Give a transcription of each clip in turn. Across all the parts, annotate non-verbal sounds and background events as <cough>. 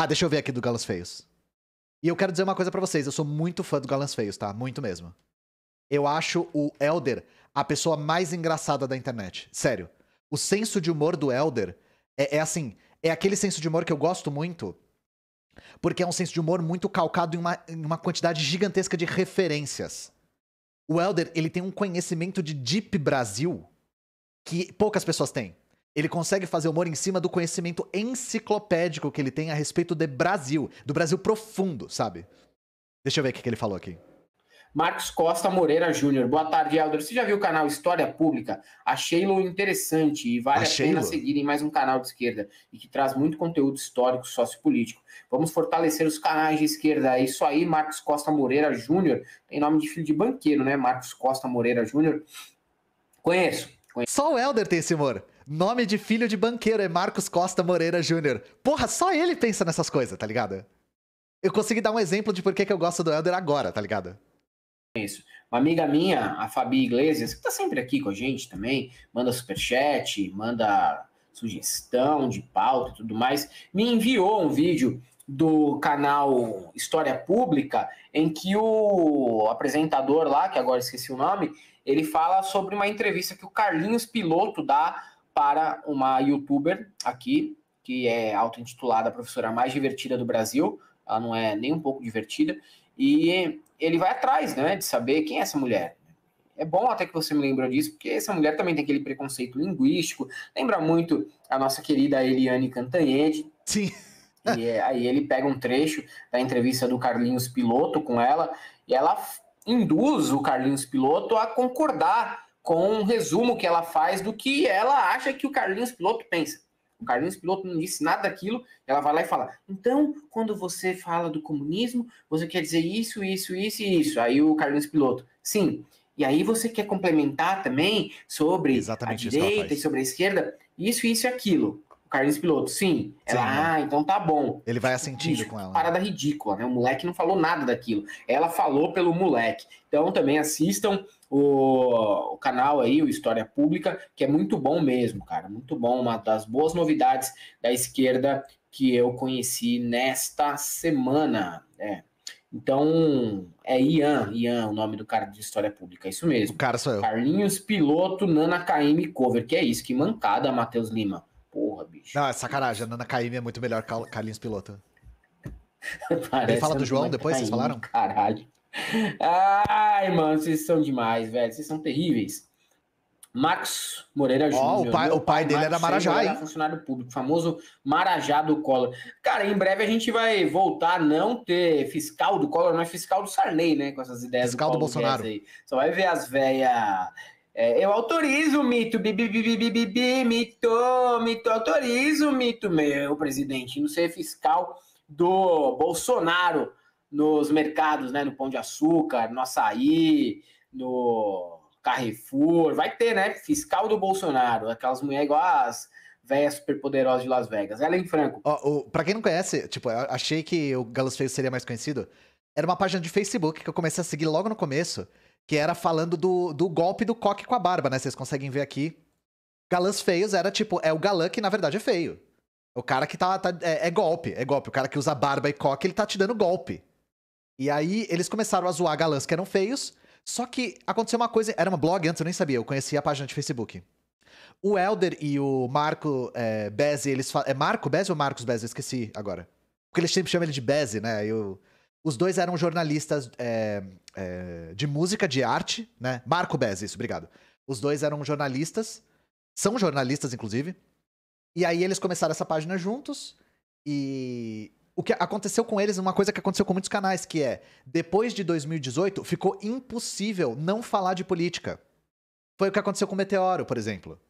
Ah, deixa eu ver aqui do Galãs Feios. E eu quero dizer uma coisa para vocês, eu sou muito fã do Galãs Feios, tá? Muito mesmo. Eu acho o Elder a pessoa mais engraçada da internet. Sério. O senso de humor do Elder é, é assim, é aquele senso de humor que eu gosto muito, porque é um senso de humor muito calcado em uma, em uma quantidade gigantesca de referências. O Elder, ele tem um conhecimento de Deep Brasil que poucas pessoas têm. Ele consegue fazer humor em cima do conhecimento enciclopédico que ele tem a respeito do Brasil, do Brasil profundo, sabe? Deixa eu ver o que ele falou aqui. Marcos Costa Moreira Júnior. Boa tarde, Helder. Você já viu o canal História Pública? Achei-lo interessante e vale Achei a pena seguirem mais um canal de esquerda e que traz muito conteúdo histórico, sociopolítico. Vamos fortalecer os canais de esquerda. É isso aí, Marcos Costa Moreira Júnior. Tem nome de filho de banqueiro, né? Marcos Costa Moreira Júnior. Conheço, conheço. Só o Helder tem esse humor. Nome de filho de banqueiro é Marcos Costa Moreira Jr. Porra, só ele pensa nessas coisas, tá ligado? Eu consegui dar um exemplo de por que eu gosto do Elder agora, tá ligado? É isso. Uma amiga minha, a Fabi Iglesias, que tá sempre aqui com a gente também, manda superchat, manda sugestão de pauta e tudo mais, me enviou um vídeo do canal História Pública, em que o apresentador lá, que agora esqueci o nome, ele fala sobre uma entrevista que o Carlinhos Piloto dá para uma youtuber aqui, que é auto-intitulada professora mais divertida do Brasil. Ela não é nem um pouco divertida. E ele vai atrás, né, de saber quem é essa mulher. É bom até que você me lembrou disso, porque essa mulher também tem aquele preconceito linguístico, lembra muito a nossa querida Eliane Cantanhede. Sim. E é, aí ele pega um trecho da entrevista do Carlinhos Piloto com ela, e ela induz o Carlinhos Piloto a concordar com um resumo que ela faz do que ela acha que o Carlinhos Piloto pensa. O Carlinhos Piloto não disse nada daquilo, ela vai lá e fala: então, quando você fala do comunismo, você quer dizer isso, isso, isso e isso. Aí o Carlinhos Piloto, sim. E aí você quer complementar também sobre Exatamente a direita e sobre a esquerda, isso, isso e aquilo. O Carlinhos Piloto, sim. Ela, sim, ah, então tá bom. Ele vai assentindo com ela. Né? Parada ridícula, né? O moleque não falou nada daquilo. Ela falou pelo moleque. Então também assistam o, o, canal aí, o História Pública, que é muito bom mesmo, cara, muito bom, uma das boas novidades da esquerda que eu conheci nesta semana, né? Então, é Ian, Ian, o nome do cara de História Pública, é isso mesmo. O cara sou eu. Carlinhos Piloto, Nana KM Cover, que é isso, que mancada, Matheus Lima. Porra, bicho. Não, é sacanagem, a Nana KM é muito melhor que Carlinhos Piloto. <laughs> Ele fala do João é depois, vocês falaram? Caralho. Ai, mano, vocês são demais, velho. Vocês são terríveis. Max Moreira Júnior. o pai, o pai dele Max era Marajá, hein? funcionário público, famoso Marajá do Collor. Cara, em breve a gente vai voltar a não ter fiscal do Collor, mas fiscal do Sarney, né? Com essas ideias fiscal do, do Bolsonaro. Aí. Só vai ver as velhas. É, eu autorizo o mito, bi, bi, bi, mito, mito, autorizo o mito, meu presidente, não ser fiscal do Bolsonaro nos mercados, né? No Pão de Açúcar, no Açaí, no Carrefour. Vai ter, né? Fiscal do Bolsonaro, aquelas mulheres igual as velha superpoderosa de Las Vegas. ela em Franco. Oh, oh, pra quem não conhece, tipo, eu achei que o Galos Feio seria mais conhecido. Era uma página de Facebook que eu comecei a seguir logo no começo, que era falando do, do golpe do coque com a barba, né? Vocês conseguem ver aqui. Galãs feios era tipo, é o galã que na verdade é feio. O cara que tá. tá é, é, golpe, é golpe. O cara que usa barba e coque, ele tá te dando golpe. E aí eles começaram a zoar galãs que eram feios. Só que aconteceu uma coisa. Era uma blog antes, eu nem sabia. Eu conhecia a página de Facebook. O Elder e o Marco é, eles falam. É Marco Beze ou Marcos Beze? Eu esqueci agora. Porque eles sempre chamam ele de Beze, né? Eu... Os dois eram jornalistas é, é, de música, de arte, né? Marco Beze, isso, obrigado. Os dois eram jornalistas. São jornalistas, inclusive. E aí eles começaram essa página juntos. E, o que aconteceu com eles, é uma coisa que aconteceu com muitos canais, que é, depois de 2018, ficou impossível não falar de política. Foi o que aconteceu com o Meteoro, por exemplo.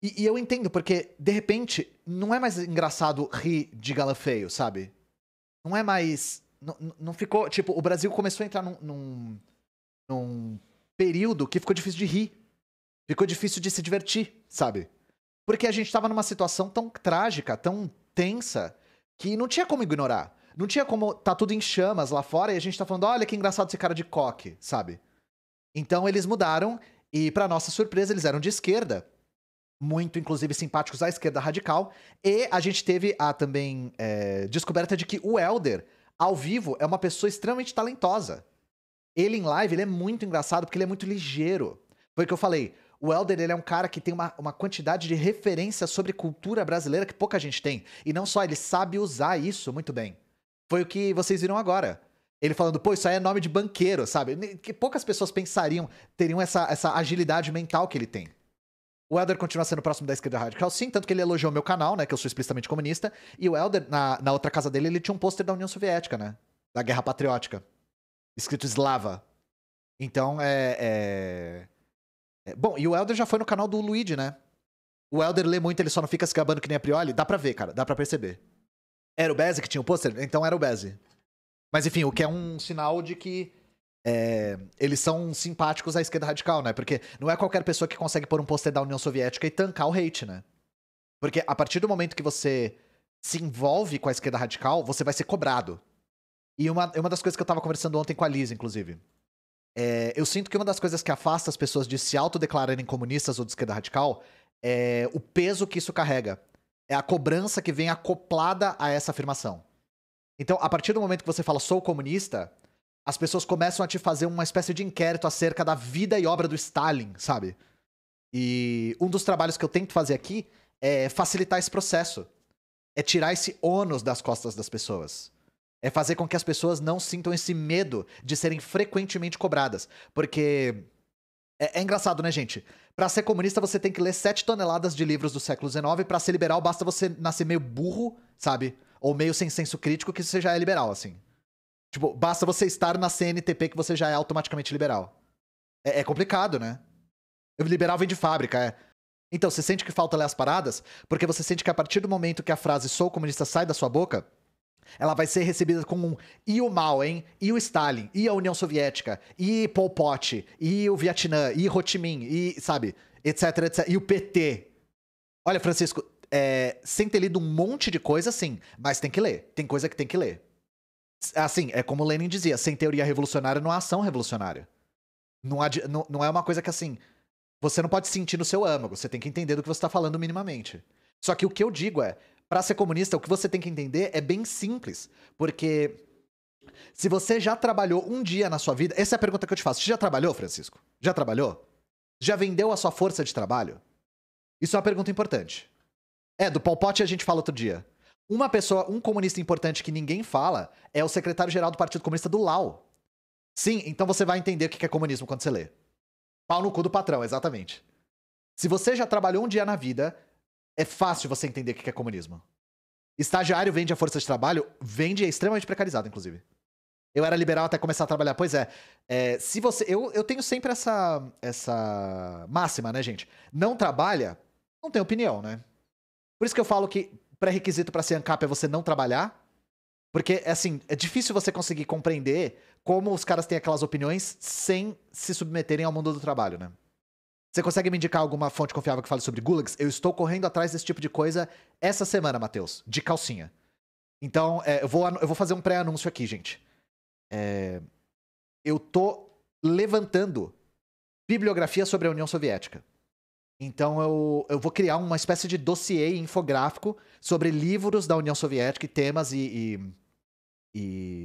E, e eu entendo, porque, de repente, não é mais engraçado rir de galã feio, sabe? Não é mais. Não, não ficou. Tipo, o Brasil começou a entrar num, num, num período que ficou difícil de rir. Ficou difícil de se divertir, sabe? Porque a gente tava numa situação tão trágica, tão tensa, que não tinha como ignorar. Não tinha como. Tá tudo em chamas lá fora e a gente tá falando, olha que engraçado esse cara de coque, sabe? Então eles mudaram e, para nossa surpresa, eles eram de esquerda. Muito, inclusive, simpáticos à esquerda radical. E a gente teve a também é, descoberta de que o Elder, ao vivo, é uma pessoa extremamente talentosa. Ele em live, ele é muito engraçado porque ele é muito ligeiro. Foi o que eu falei. O Helder ele é um cara que tem uma, uma quantidade de referência sobre cultura brasileira que pouca gente tem. E não só, ele sabe usar isso muito bem. Foi o que vocês viram agora. Ele falando, pô, isso aí é nome de banqueiro, sabe? Que poucas pessoas pensariam, teriam essa, essa agilidade mental que ele tem. O Elder continua sendo próximo da esquerda radical, sim, tanto que ele elogiou meu canal, né? Que eu sou explicitamente comunista. E o Elder, na, na outra casa dele, ele tinha um pôster da União Soviética, né? Da Guerra Patriótica. Escrito eslava. Então, é... é... É, bom, e o Elder já foi no canal do Luigi, né? O Elder lê muito, ele só não fica se gabando que nem a Prioli. Dá pra ver, cara, dá pra perceber. Era o Bezzi que tinha o pôster? Então era o Bezzi. Mas enfim, o que é um sinal de que é, eles são simpáticos à esquerda radical, né? Porque não é qualquer pessoa que consegue pôr um pôster da União Soviética e tancar o hate, né? Porque a partir do momento que você se envolve com a esquerda radical, você vai ser cobrado. E uma, uma das coisas que eu tava conversando ontem com a Liz, inclusive é, eu sinto que uma das coisas que afasta as pessoas de se autodeclararem comunistas ou de esquerda radical é o peso que isso carrega. É a cobrança que vem acoplada a essa afirmação. Então, a partir do momento que você fala sou comunista, as pessoas começam a te fazer uma espécie de inquérito acerca da vida e obra do Stalin, sabe? E um dos trabalhos que eu tento fazer aqui é facilitar esse processo. É tirar esse ônus das costas das pessoas. É fazer com que as pessoas não sintam esse medo de serem frequentemente cobradas. Porque. É, é engraçado, né, gente? Para ser comunista, você tem que ler 7 toneladas de livros do século XIX. Para ser liberal, basta você nascer meio burro, sabe? Ou meio sem senso crítico, que você já é liberal, assim. Tipo, basta você estar na CNTP que você já é automaticamente liberal. É, é complicado, né? liberal vem de fábrica, é. Então, você sente que falta ler as paradas, porque você sente que a partir do momento que a frase sou comunista sai da sua boca, ela vai ser recebida com um e o mal, hein? E o Stalin, e a União Soviética, e Pol Pot, e o Vietnã, e Ho Chi Minh, e, sabe, etc, etc. E o PT. Olha, Francisco, é, sem ter lido um monte de coisa, sim, mas tem que ler. Tem coisa que tem que ler. Assim, é como Lenin dizia: sem teoria revolucionária não há ação revolucionária. Não, há, não, não é uma coisa que, assim, você não pode sentir no seu âmago, você tem que entender do que você está falando minimamente. Só que o que eu digo é: para ser comunista, o que você tem que entender é bem simples, porque se você já trabalhou um dia na sua vida, essa é a pergunta que eu te faço. Você já trabalhou, Francisco? Já trabalhou? Já vendeu a sua força de trabalho? Isso é uma pergunta importante. É, do Pol Pot a gente fala outro dia. Uma pessoa, um comunista importante que ninguém fala é o secretário-geral do Partido Comunista do Lau. Sim, então você vai entender o que é comunismo quando você lê. Pau no cu do patrão, exatamente. Se você já trabalhou um dia na vida, é fácil você entender o que é comunismo. Estagiário vende a força de trabalho, vende é extremamente precarizado, inclusive. Eu era liberal até começar a trabalhar. Pois é, é se você. Eu, eu tenho sempre essa, essa máxima, né, gente? Não trabalha, não tem opinião, né? Por isso que eu falo que pré-requisito para ser ANCAP é você não trabalhar. Porque, assim, é difícil você conseguir compreender como os caras têm aquelas opiniões sem se submeterem ao mundo do trabalho, né? Você consegue me indicar alguma fonte confiável que fale sobre gulags? Eu estou correndo atrás desse tipo de coisa essa semana, Matheus, de calcinha. Então, é, eu, vou, eu vou fazer um pré-anúncio aqui, gente. É, eu tô levantando bibliografia sobre a União Soviética. Então eu, eu vou criar uma espécie de dossiê infográfico sobre livros da União Soviética e temas e, e,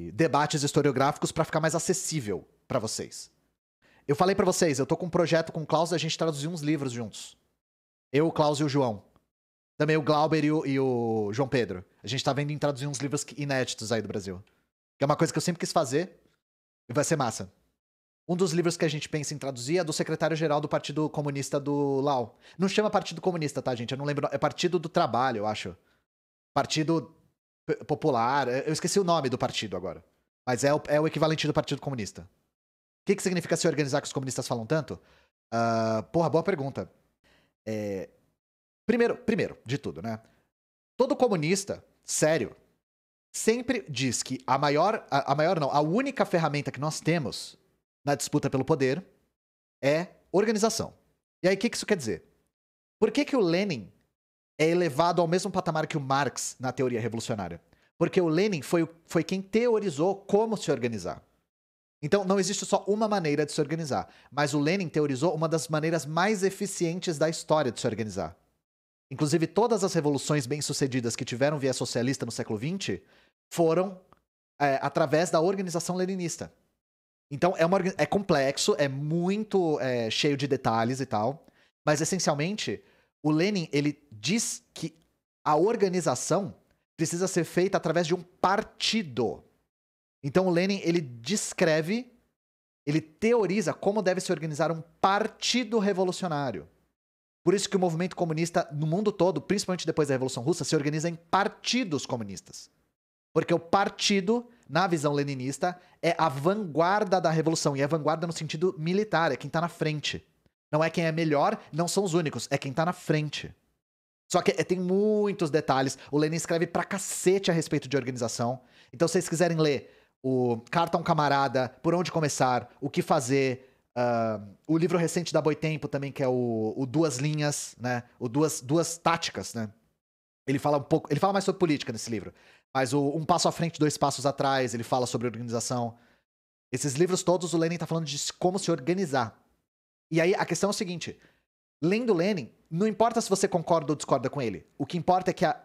e debates historiográficos para ficar mais acessível para vocês. Eu falei para vocês, eu tô com um projeto com o Klaus da gente traduzir uns livros juntos. Eu, o Klaus e o João. Também o Glauber e o, e o João Pedro. A gente tá vendo em traduzir uns livros inéditos aí do Brasil. Que é uma coisa que eu sempre quis fazer e vai ser massa. Um dos livros que a gente pensa em traduzir é do secretário-geral do Partido Comunista do Lau. Não chama Partido Comunista, tá, gente? Eu não lembro. É Partido do Trabalho, eu acho. Partido Popular. Eu esqueci o nome do partido agora. Mas é o, é o equivalente do Partido Comunista que, que significa se organizar que os comunistas falam tanto? Uh, porra, boa pergunta. É, primeiro, primeiro de tudo, né? Todo comunista, sério, sempre diz que a maior, a, a maior não, a única ferramenta que nós temos na disputa pelo poder é organização. E aí, o que, que isso quer dizer? Por que, que o Lenin é elevado ao mesmo patamar que o Marx na teoria revolucionária? Porque o Lenin foi, foi quem teorizou como se organizar. Então, não existe só uma maneira de se organizar, mas o Lenin teorizou uma das maneiras mais eficientes da história de se organizar. Inclusive, todas as revoluções bem-sucedidas que tiveram via socialista no século XX foram é, através da organização leninista. Então, é, uma, é complexo, é muito é, cheio de detalhes e tal, mas essencialmente, o Lenin ele diz que a organização precisa ser feita através de um partido então o Lenin, ele descreve, ele teoriza como deve se organizar um partido revolucionário. Por isso que o movimento comunista no mundo todo, principalmente depois da Revolução Russa, se organiza em partidos comunistas. Porque o partido, na visão leninista, é a vanguarda da revolução. E é vanguarda no sentido militar, é quem está na frente. Não é quem é melhor, não são os únicos, é quem está na frente. Só que eh, tem muitos detalhes. O Lenin escreve pra cacete a respeito de organização. Então, se vocês quiserem ler o Carta a um Camarada, Por Onde Começar, O Que Fazer, uh, o livro recente da Boitempo também, que é o, o Duas Linhas, né? O Duas, Duas Táticas, né? Ele fala um pouco, ele fala mais sobre política nesse livro, mas o Um Passo à Frente, Dois Passos Atrás, ele fala sobre organização. Esses livros todos, o Lenin tá falando de como se organizar. E aí a questão é o seguinte, lendo Lenin, não importa se você concorda ou discorda com ele, o que importa é que a,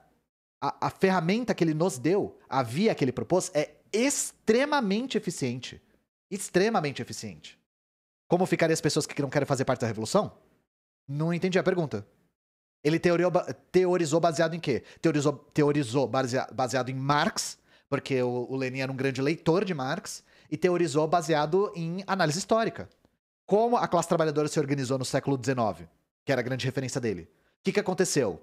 a, a ferramenta que ele nos deu, a via que ele propôs, é extremamente eficiente. Extremamente eficiente. Como ficariam as pessoas que não querem fazer parte da revolução? Não entendi a pergunta. Ele teorizou, teorizou baseado em quê? Teorizou, teorizou baseado, baseado em Marx, porque o, o Lenin era um grande leitor de Marx, e teorizou baseado em análise histórica. Como a classe trabalhadora se organizou no século XIX, que era a grande referência dele. O que, que aconteceu?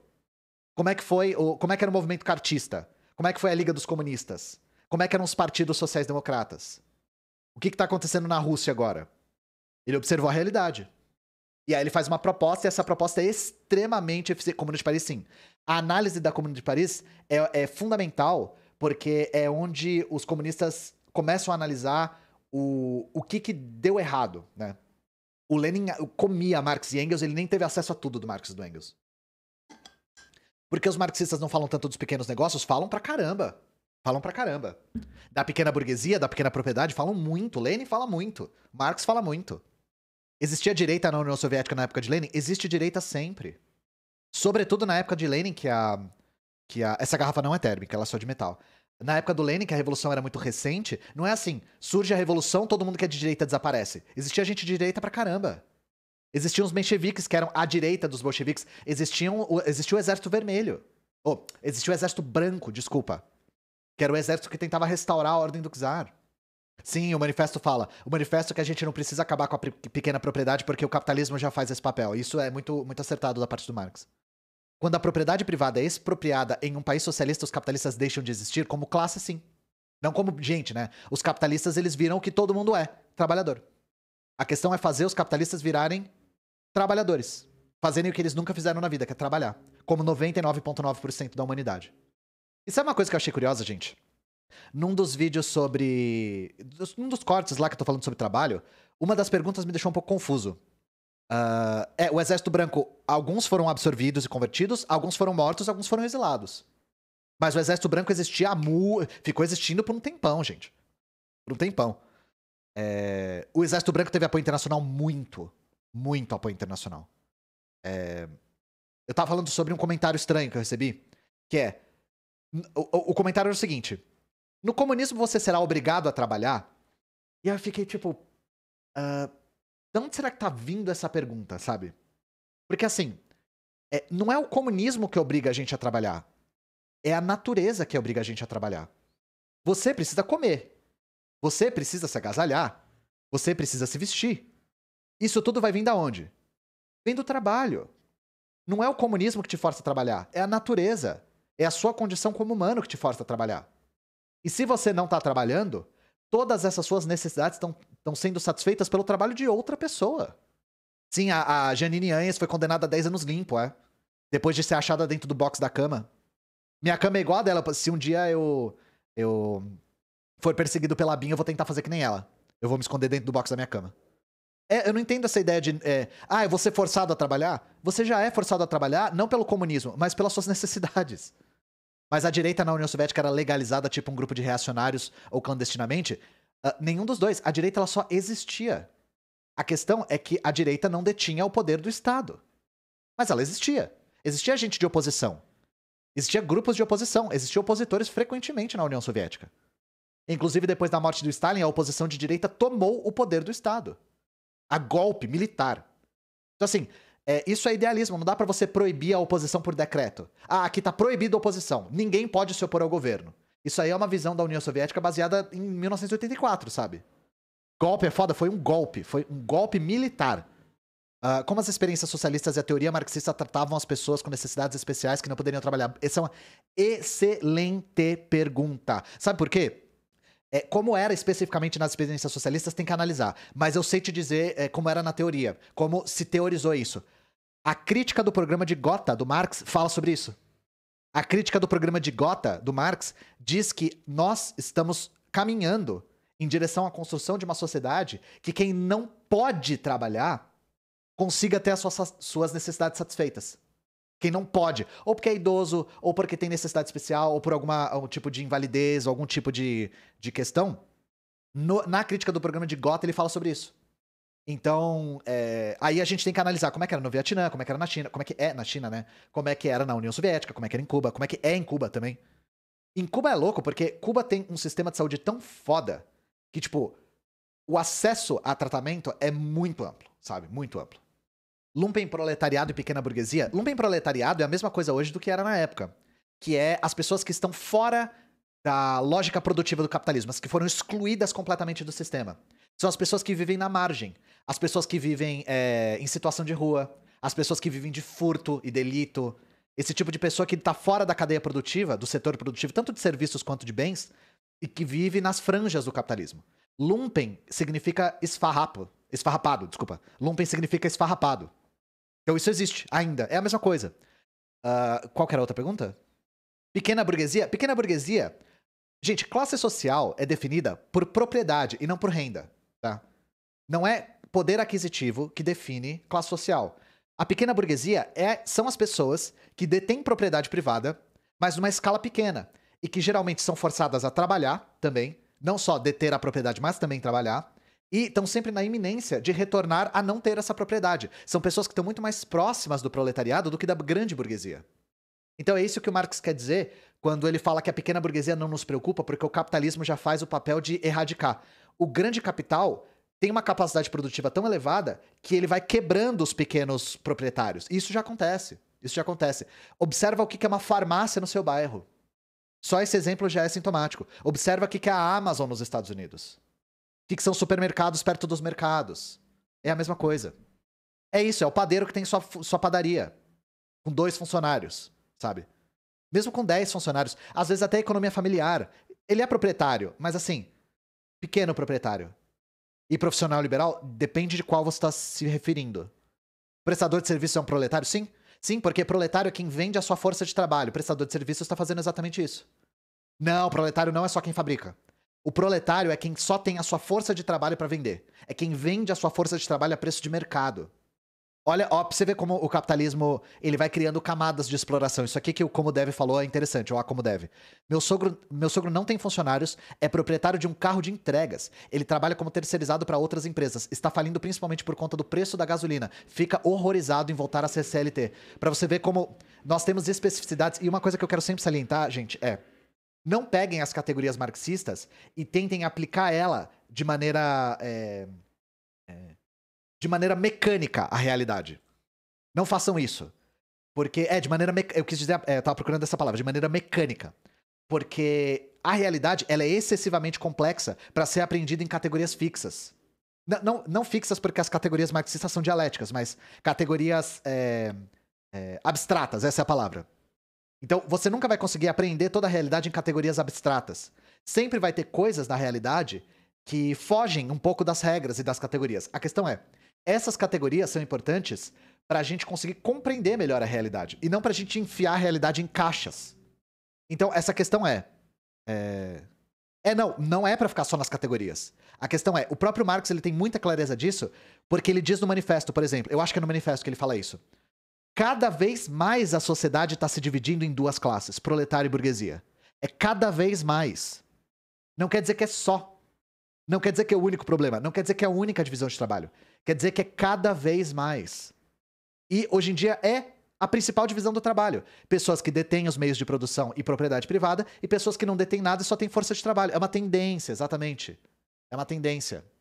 Como é que foi o, como é que era o movimento cartista? Como é que foi a Liga dos Comunistas? como é que eram os partidos sociais-democratas. O que está acontecendo na Rússia agora? Ele observou a realidade. E aí ele faz uma proposta, e essa proposta é extremamente eficiente. Comuna de Paris, sim. A análise da Comuna de Paris é, é fundamental, porque é onde os comunistas começam a analisar o, o que, que deu errado, né? O Lenin comia Marx e Engels, ele nem teve acesso a tudo do Marx e do Engels. Porque os marxistas não falam tanto dos pequenos negócios? Falam pra caramba. Falam pra caramba. Da pequena burguesia, da pequena propriedade, falam muito. Lenin fala muito. Marx fala muito. Existia direita na União Soviética na época de Lenin? Existe direita sempre. Sobretudo na época de Lenin, que a. Que a essa garrafa não é térmica, ela é só de metal. Na época do Lenin, que a revolução era muito recente, não é assim. Surge a revolução, todo mundo que é de direita desaparece. Existia gente de direita pra caramba. Existiam os mencheviques, que eram a direita dos bolcheviques. Existiam, existia o Exército Vermelho. Oh, existia o Exército Branco, desculpa que era o exército que tentava restaurar a ordem do czar. Sim, o manifesto fala. O manifesto é que a gente não precisa acabar com a pequena propriedade porque o capitalismo já faz esse papel. Isso é muito, muito acertado da parte do Marx. Quando a propriedade privada é expropriada em um país socialista, os capitalistas deixam de existir como classe, sim. Não como gente, né? Os capitalistas, eles viram o que todo mundo é, trabalhador. A questão é fazer os capitalistas virarem trabalhadores. Fazerem o que eles nunca fizeram na vida, que é trabalhar. Como 99,9% da humanidade. Isso é uma coisa que eu achei curiosa, gente. Num dos vídeos sobre. Num dos cortes lá que eu tô falando sobre trabalho, uma das perguntas me deixou um pouco confuso. Uh, é, o Exército Branco, alguns foram absorvidos e convertidos, alguns foram mortos, alguns foram exilados. Mas o Exército Branco existia há mu... ficou existindo por um tempão, gente. Por um tempão. É... O Exército Branco teve apoio internacional muito. Muito apoio internacional. É... Eu tava falando sobre um comentário estranho que eu recebi, que é o, o comentário era o seguinte: no comunismo você será obrigado a trabalhar? E eu fiquei tipo. Uh, de onde será que tá vindo essa pergunta, sabe? Porque assim, é, não é o comunismo que obriga a gente a trabalhar. É a natureza que obriga a gente a trabalhar. Você precisa comer. Você precisa se agasalhar. Você precisa se vestir. Isso tudo vai vir da onde? Vem do trabalho. Não é o comunismo que te força a trabalhar, é a natureza. É a sua condição como humano que te força a trabalhar. E se você não está trabalhando, todas essas suas necessidades estão sendo satisfeitas pelo trabalho de outra pessoa. Sim, a, a Janine Anhas foi condenada a 10 anos limpo, é. Depois de ser achada dentro do box da cama. Minha cama é igual a dela. Se um dia eu. eu. for perseguido pela Binha, eu vou tentar fazer que nem ela. Eu vou me esconder dentro do box da minha cama. É, eu não entendo essa ideia de. É, ah, eu vou ser forçado a trabalhar. Você já é forçado a trabalhar, não pelo comunismo, mas pelas suas necessidades. Mas a direita na União Soviética era legalizada, tipo um grupo de reacionários ou clandestinamente. Uh, nenhum dos dois. A direita ela só existia. A questão é que a direita não detinha o poder do Estado. Mas ela existia. Existia gente de oposição. Existia grupos de oposição. Existiam opositores frequentemente na União Soviética. Inclusive, depois da morte do Stalin, a oposição de direita tomou o poder do Estado a golpe militar. Então, assim, é, isso é idealismo. Não dá para você proibir a oposição por decreto. Ah, aqui tá proibida a oposição. Ninguém pode se opor ao governo. Isso aí é uma visão da União Soviética baseada em 1984, sabe? Golpe é foda, foi um golpe. Foi um golpe militar. Uh, como as experiências socialistas e a teoria marxista tratavam as pessoas com necessidades especiais que não poderiam trabalhar? Essa é uma excelente pergunta. Sabe por quê? é, como era especificamente nas experiências socialistas, tem que analisar. Mas eu sei te dizer é, como era na teoria, como se teorizou isso. A crítica do programa de Gotha, do Marx, fala sobre isso. A crítica do programa de Gotha, do Marx, diz que nós estamos caminhando em direção à construção de uma sociedade que quem não pode trabalhar consiga ter as suas necessidades satisfeitas. Quem não pode, ou porque é idoso, ou porque tem necessidade especial, ou por alguma, algum tipo de invalidez, algum tipo de, de questão. No, na crítica do programa de Gota, ele fala sobre isso. Então, é, aí a gente tem que analisar como é que era no Vietnã, como é que era na China, como é que é na China, né? Como é que era na União Soviética, como é que era em Cuba, como é que é em Cuba também. Em Cuba é louco, porque Cuba tem um sistema de saúde tão foda que, tipo, o acesso a tratamento é muito amplo, sabe? Muito amplo lumpen proletariado e pequena burguesia, lumpen proletariado é a mesma coisa hoje do que era na época, que é as pessoas que estão fora da lógica produtiva do capitalismo, as que foram excluídas completamente do sistema. São as pessoas que vivem na margem, as pessoas que vivem é, em situação de rua, as pessoas que vivem de furto e delito, esse tipo de pessoa que está fora da cadeia produtiva, do setor produtivo, tanto de serviços quanto de bens, e que vive nas franjas do capitalismo. Lumpen significa esfarrapo, esfarrapado, desculpa. Lumpen significa esfarrapado. Então isso existe ainda. É a mesma coisa. Uh, qual era a outra pergunta? Pequena burguesia? Pequena burguesia. Gente, classe social é definida por propriedade e não por renda. Tá? Não é poder aquisitivo que define classe social. A pequena burguesia é, são as pessoas que detêm propriedade privada, mas numa escala pequena, e que geralmente são forçadas a trabalhar também, não só deter a propriedade, mas também trabalhar, e estão sempre na iminência de retornar a não ter essa propriedade. São pessoas que estão muito mais próximas do proletariado do que da grande burguesia. Então é isso que o Marx quer dizer quando ele fala que a pequena burguesia não nos preocupa porque o capitalismo já faz o papel de erradicar. O grande capital tem uma capacidade produtiva tão elevada que ele vai quebrando os pequenos proprietários. Isso já acontece. Isso já acontece. Observa o que é uma farmácia no seu bairro. Só esse exemplo já é sintomático. Observa o que é a Amazon nos Estados Unidos. Que são supermercados perto dos mercados. É a mesma coisa. É isso, é o padeiro que tem sua, sua padaria. Com dois funcionários, sabe? Mesmo com dez funcionários. Às vezes até economia familiar. Ele é proprietário, mas assim, pequeno proprietário. E profissional liberal depende de qual você está se referindo. Prestador de serviço é um proletário? Sim. Sim, porque proletário é quem vende a sua força de trabalho. Prestador de serviço está fazendo exatamente isso. Não, proletário não é só quem fabrica. O proletário é quem só tem a sua força de trabalho para vender. É quem vende a sua força de trabalho a preço de mercado. Olha, ó, pra você ver como o capitalismo ele vai criando camadas de exploração. Isso aqui que o Como Deve falou é interessante, ó, Como Deve. Meu sogro, meu sogro não tem funcionários, é proprietário de um carro de entregas. Ele trabalha como terceirizado para outras empresas. Está falindo principalmente por conta do preço da gasolina. Fica horrorizado em voltar a ser CLT. Para você ver como nós temos especificidades. E uma coisa que eu quero sempre salientar, gente, é não peguem as categorias marxistas e tentem aplicar ela de maneira. É, é, de maneira mecânica à realidade. Não façam isso. Porque. É, de maneira. Meca... Eu quis dizer. É, eu tava procurando essa palavra, de maneira mecânica. Porque a realidade ela é excessivamente complexa para ser aprendida em categorias fixas. N não, não fixas porque as categorias marxistas são dialéticas, mas categorias é, é, abstratas, essa é a palavra. Então, você nunca vai conseguir aprender toda a realidade em categorias abstratas. Sempre vai ter coisas da realidade que fogem um pouco das regras e das categorias. A questão é, essas categorias são importantes para a gente conseguir compreender melhor a realidade e não para a gente enfiar a realidade em caixas. Então, essa questão é. É, é não, não é para ficar só nas categorias. A questão é, o próprio Marx ele tem muita clareza disso, porque ele diz no manifesto, por exemplo, eu acho que é no manifesto que ele fala isso. Cada vez mais a sociedade está se dividindo em duas classes, proletário e burguesia. É cada vez mais. Não quer dizer que é só. Não quer dizer que é o único problema. Não quer dizer que é a única divisão de trabalho. Quer dizer que é cada vez mais. E hoje em dia é a principal divisão do trabalho. Pessoas que detêm os meios de produção e propriedade privada e pessoas que não detêm nada e só têm força de trabalho. É uma tendência, exatamente. É uma tendência.